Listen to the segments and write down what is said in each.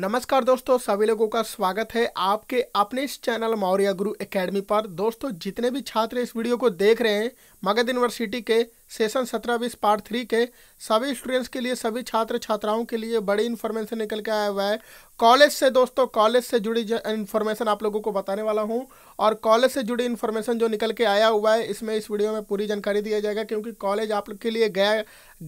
नमस्कार दोस्तों सभी लोगों का स्वागत है आपके अपने इस चैनल मौर्य गुरु एकेडमी पर दोस्तों जितने भी छात्र इस वीडियो को देख रहे हैं मगध यूनिवर्सिटी के सेशन सत्रह बीस पार्ट थ्री के सभी स्टूडेंट्स के लिए सभी छात्र छात्राओं के लिए बड़ी इन्फॉर्मेशन निकल के आया हुआ है कॉलेज से दोस्तों कॉलेज से जुड़ी इन्फॉर्मेशन आप लोगों को बताने वाला हूँ और कॉलेज से जुड़ी इन्फॉर्मेशन जो निकल के आया हुआ है इसमें इस वीडियो में पूरी जानकारी दिया जाएगा क्योंकि कॉलेज आप लोग के लिए गया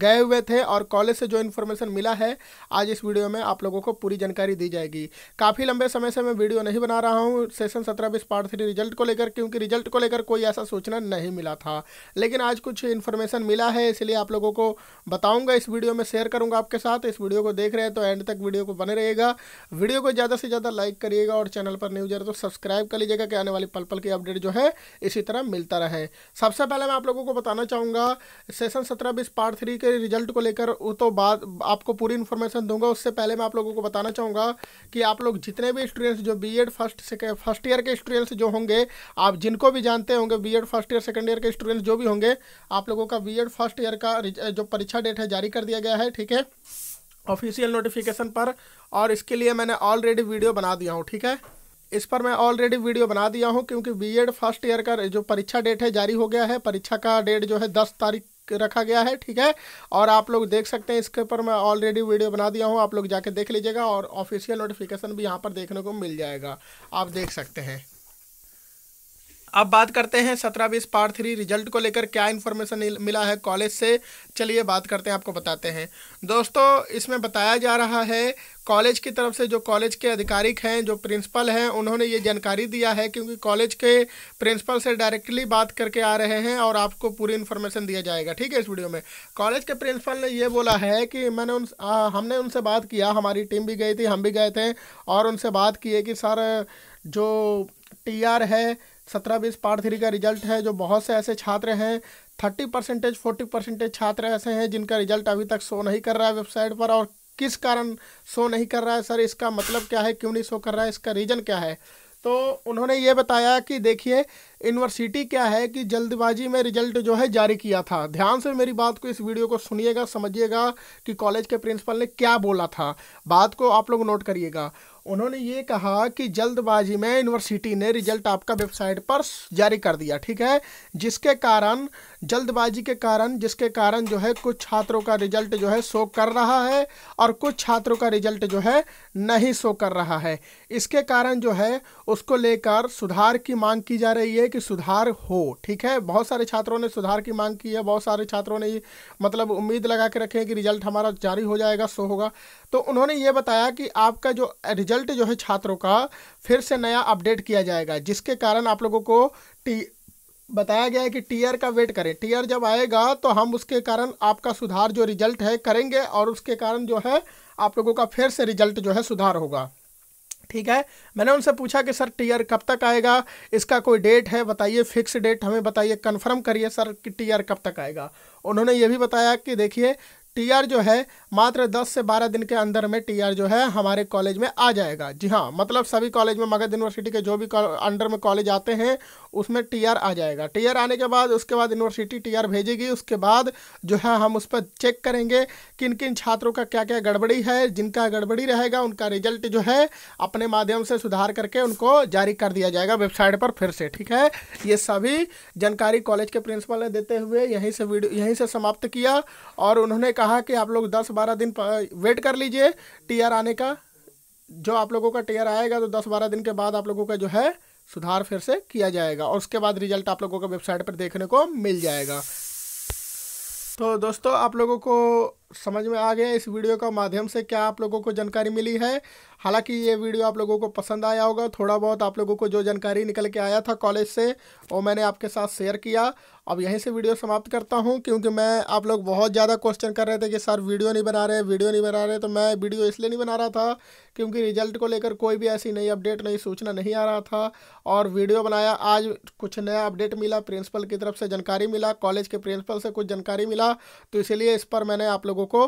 गए हुए थे और कॉलेज से जो इन्फॉर्मेशन मिला है आज इस वीडियो में आप लोगों को पूरी जानकारी दी जाएगी काफ़ी लंबे समय से मैं वीडियो नहीं बना रहा हूँ सेशन सत्रह बीस पार्ट थ्री रिजल्ट को लेकर क्योंकि रिजल्ट को लेकर कोई ऐसा सूचना नहीं मिला था लेकिन आज कुछ इन्फॉर्मेशन इन्फॉर्मेशन मिला है इसलिए आप लोगों को बताऊंगा इस वीडियो में शेयर करूंगा आपके साथ इस वीडियो को देख रहे हैं तो एंड तक वीडियो को बने रहेगा वीडियो को ज़्यादा से ज़्यादा लाइक करिएगा और चैनल पर न्यूज तो सब्सक्राइब कर लीजिएगा कि आने वाली पल पल की अपडेट जो है इसी तरह मिलता रहे सबसे पहले मैं आप लोगों को बताना चाहूँगा सेशन सत्रह बीस पार्ट थ्री के रिजल्ट को लेकर तो बाद आपको पूरी इन्फॉर्मेशन दूंगा उससे पहले मैं आप लोगों को बताना चाहूँगा कि आप लोग जितने भी स्टूडेंट्स जो B Ed first first year के स्टूडेंट्स जो होंगे आप जिनको भी जानते होंगे B Ed first year second year के स्टूडेंट्स जो भी होंगे आप लोगों का बीएड फर्स्ट ईयर का जो परीक्षा डेट है जारी कर दिया गया है ठीक है ऑफिशियल नोटिफिकेशन पर और इसके लिए मैंने ऑलरेडी वीडियो बना दिया हूँ ठीक है इस पर मैं ऑलरेडी वीडियो बना दिया हूँ क्योंकि बीएड फर्स्ट ईयर का जो परीक्षा डेट है जारी हो गया है परीक्षा का डेट जो है दस तारीख रखा गया है ठीक है और आप लोग देख सकते हैं इसके ऊपर मैं ऑलरेडी वीडियो बना दिया हूँ आप लोग जाके देख लीजिएगा और ऑफिशियल नोटिफिकेशन भी यहाँ पर देखने को मिल जाएगा आप देख सकते हैं अब बात करते हैं सत्रह बीस पार थ्री रिजल्ट को लेकर क्या इन्फॉर्मेशन मिला है कॉलेज से चलिए बात करते हैं आपको बताते हैं दोस्तों इसमें बताया जा रहा है कॉलेज की तरफ से जो कॉलेज के अधिकारिक हैं जो प्रिंसिपल हैं उन्होंने ये जानकारी दिया है क्योंकि कॉलेज के प्रिंसिपल से डायरेक्टली बात करके आ रहे हैं और आपको पूरी इन्फॉर्मेशन दिया जाएगा ठीक है इस वीडियो में कॉलेज के प्रिंसिपल ने ये बोला है कि मैंने उन आ, हमने उनसे बात किया हमारी टीम भी गई थी हम भी गए थे और उनसे बात है कि सर जो टी है सत्रह बीस पार्ट थ्री का रिजल्ट है जो बहुत से ऐसे छात्र हैं थर्टी परसेंटेज फोर्टी परसेंटेज छात्र ऐसे हैं जिनका रिजल्ट अभी तक शो नहीं कर रहा है वेबसाइट पर और किस कारण शो नहीं कर रहा है सर इसका मतलब क्या है क्यों नहीं शो कर रहा है इसका रीज़न क्या है तो उन्होंने ये बताया कि देखिए यूनिवर्सिटी क्या है कि जल्दबाजी में रिजल्ट जो है जारी किया था ध्यान से मेरी बात को इस वीडियो को सुनिएगा समझिएगा कि कॉलेज के प्रिंसिपल ने क्या बोला था बात को आप लोग नोट करिएगा उन्होंने ये कहा कि जल्दबाजी में यूनिवर्सिटी ने रिजल्ट आपका वेबसाइट पर जारी कर दिया ठीक है जिसके कारण जल्दबाजी के कारण जिसके कारण जो है कुछ छात्रों का रिजल्ट जो है शो कर रहा है और कुछ छात्रों का रिजल्ट जो है नहीं शो कर रहा है इसके कारण जो है उसको लेकर सुधार की मांग की जा रही है कि सुधार हो ठीक है बहुत सारे छात्रों ने सुधार की मांग की है बहुत सारे छात्रों ने मतलब उम्मीद लगा के रखे हैं कि रिजल्ट हमारा जारी हो जाएगा सो होगा तो उन्होंने ये बताया कि आपका जो रिजल्ट जो है छात्रों का फिर से नया अपडेट किया जाएगा जिसके कारण आप लोगों को टी बताया गया है कि टीयर का वेट करें टीयर जब आएगा तो हम उसके कारण आपका सुधार जो रिजल्ट है करेंगे और उसके कारण जो है आप लोगों का फिर से रिजल्ट जो है सुधार होगा ठीक है मैंने उनसे पूछा कि सर टीयर कब तक आएगा इसका कोई डेट है बताइए फिक्स डेट हमें बताइए कंफर्म करिए सर कि टीयर कब तक आएगा उन्होंने ये भी बताया कि देखिए टीआर जो है मात्र 10 से 12 दिन के अंदर में टीआर जो है हमारे कॉलेज में आ जाएगा जी हाँ मतलब सभी कॉलेज में मगध यूनिवर्सिटी के जो भी अंडर में कॉलेज आते हैं उसमें टीआर आ जाएगा टीआर आने के बाद उसके बाद यूनिवर्सिटी टीआर भेजेगी उसके बाद जो है हम उस पर चेक करेंगे किन किन छात्रों का क्या क्या गड़बड़ी है जिनका गड़बड़ी रहेगा उनका रिजल्ट जो है अपने माध्यम से सुधार करके उनको जारी कर दिया जाएगा वेबसाइट पर फिर से ठीक है ये सभी जानकारी कॉलेज के प्रिंसिपल ने देते हुए यहीं से वीडियो यहीं से समाप्त किया और उन्होंने कहा कि आप लोग दस बारह दिन वेट कर लीजिए टी आने का जो आप लोगों का टीयर आएगा तो दस बारह दिन के बाद आप लोगों का जो है सुधार फिर से किया जाएगा और उसके बाद रिजल्ट आप लोगों को वेबसाइट पर देखने को मिल जाएगा तो दोस्तों आप लोगों को समझ में आ गया इस वीडियो का माध्यम से क्या आप लोगों को जानकारी मिली है हालांकि ये वीडियो आप लोगों को पसंद आया होगा थोड़ा बहुत आप लोगों को जो जानकारी निकल के आया था कॉलेज से वो मैंने आपके साथ शेयर किया अब यहीं से वीडियो समाप्त करता हूँ क्योंकि मैं आप लोग बहुत ज़्यादा क्वेश्चन कर रहे थे कि सर वीडियो नहीं बना रहे वीडियो नहीं बना रहे तो मैं वीडियो इसलिए नहीं बना रहा था क्योंकि रिजल्ट को लेकर कोई भी ऐसी नई अपडेट नई सूचना नहीं आ रहा था और वीडियो बनाया आज कुछ नया अपडेट मिला प्रिंसिपल की तरफ से जानकारी मिला कॉलेज के प्रिंसिपल से कुछ जानकारी मिला तो इसीलिए इस पर मैंने आप लोग लोगों को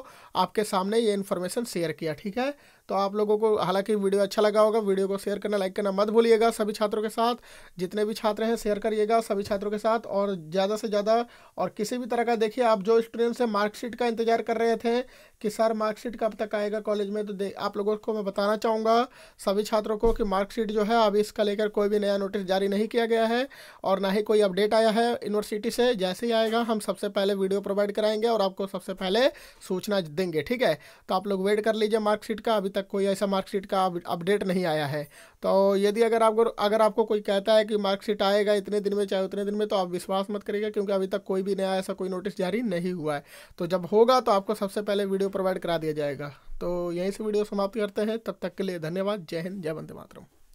आपके सामने ये इन्फॉर्मेशन शेयर किया ठीक है तो आप लोगों को हालांकि वीडियो अच्छा लगा होगा वीडियो को शेयर करना लाइक करना मत भूलिएगा सभी छात्रों के साथ जितने भी छात्र हैं शेयर करिएगा सभी छात्रों के साथ और ज़्यादा से ज़्यादा और किसी भी तरह का देखिए आप जो स्टूडेंट्स हैं मार्कशीट का इंतजार कर रहे थे कि सर मार्कशीट कब तक आएगा कॉलेज में तो आप लोगों को मैं बताना चाहूँगा सभी छात्रों को कि मार्कशीट जो है अभी इसका लेकर कोई भी नया नोटिस जारी नहीं किया गया है और ना ही कोई अपडेट आया है यूनिवर्सिटी से जैसे ही आएगा हम सबसे पहले वीडियो प्रोवाइड कराएंगे और आपको सबसे पहले सूचना देंगे ठीक है तो आप लोग वेट कर लीजिए मार्कशीट का अभी तक कोई ऐसा मार्कशीट का अपडेट नहीं आया है तो यदि अगर आपको अगर आपको कोई कहता है कि मार्कशीट आएगा इतने दिन में चाहे उतने दिन में तो आप विश्वास मत करिएगा क्योंकि अभी तक कोई भी नया ऐसा कोई नोटिस जारी नहीं हुआ है तो जब होगा तो आपको सबसे पहले वीडियो प्रोवाइड करा दिया जाएगा तो यहीं से वीडियो समाप्त करते हैं तब तक के लिए धन्यवाद जय हिंद जय वंदे मातरम